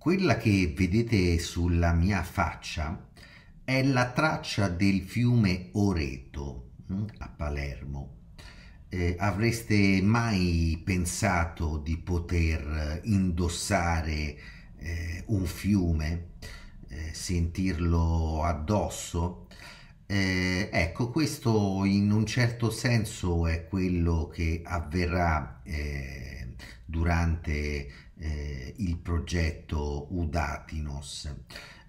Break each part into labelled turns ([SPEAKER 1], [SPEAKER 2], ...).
[SPEAKER 1] Quella che vedete sulla mia faccia è la traccia del fiume Oreto hm, a Palermo. Eh, avreste mai pensato di poter eh, indossare eh, un fiume, eh, sentirlo addosso? Eh, ecco, questo in un certo senso è quello che avverrà eh, durante eh, il progetto Udatinos,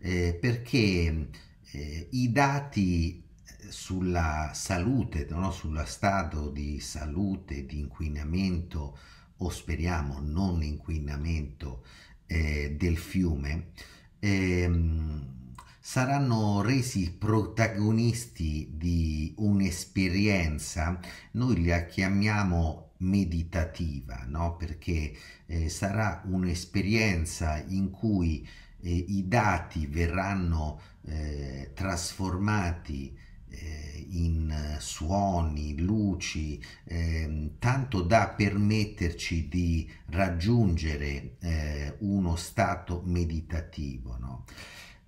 [SPEAKER 1] eh, perché eh, i dati sulla salute, no? sullo stato di salute, di inquinamento o speriamo non inquinamento eh, del fiume, ehm, saranno resi protagonisti di un'esperienza, noi la chiamiamo meditativa, no? perché eh, sarà un'esperienza in cui eh, i dati verranno eh, trasformati eh, in suoni, luci, ehm, tanto da permetterci di raggiungere eh, uno stato meditativo. No?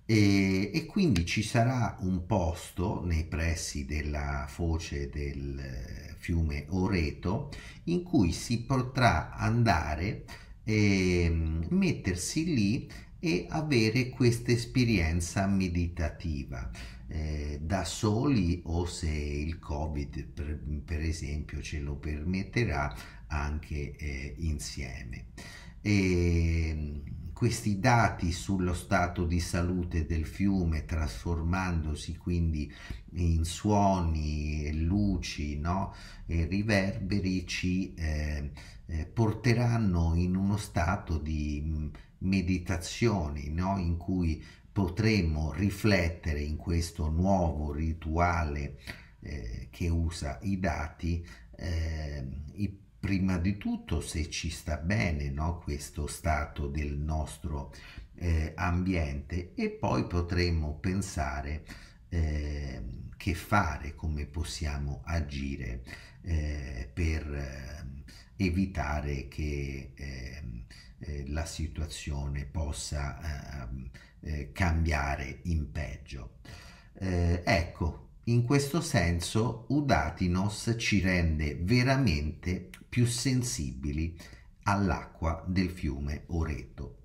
[SPEAKER 1] E, e, quindi ci sarà un posto nei pressi della foce del eh, fiume Oreto in cui si potrà andare e ehm, mettersi lì e avere questa esperienza meditativa eh, da soli o se il covid per, per esempio ce lo permetterà anche eh, insieme. E, questi dati sullo stato di salute del fiume trasformandosi quindi in suoni e luci no? e riverberi ci eh, eh, porteranno in uno stato di mm, meditazione no? in cui potremo riflettere in questo nuovo rituale eh, che usa i dati eh, prima di tutto se ci sta bene no, questo stato del nostro eh, ambiente e poi potremo pensare eh, che fare, come possiamo agire eh, per ehm, evitare che ehm, eh, la situazione possa ehm, eh, cambiare in peggio. Eh, ecco, in questo senso Udatinos ci rende veramente più sensibili all'acqua del fiume Oreto.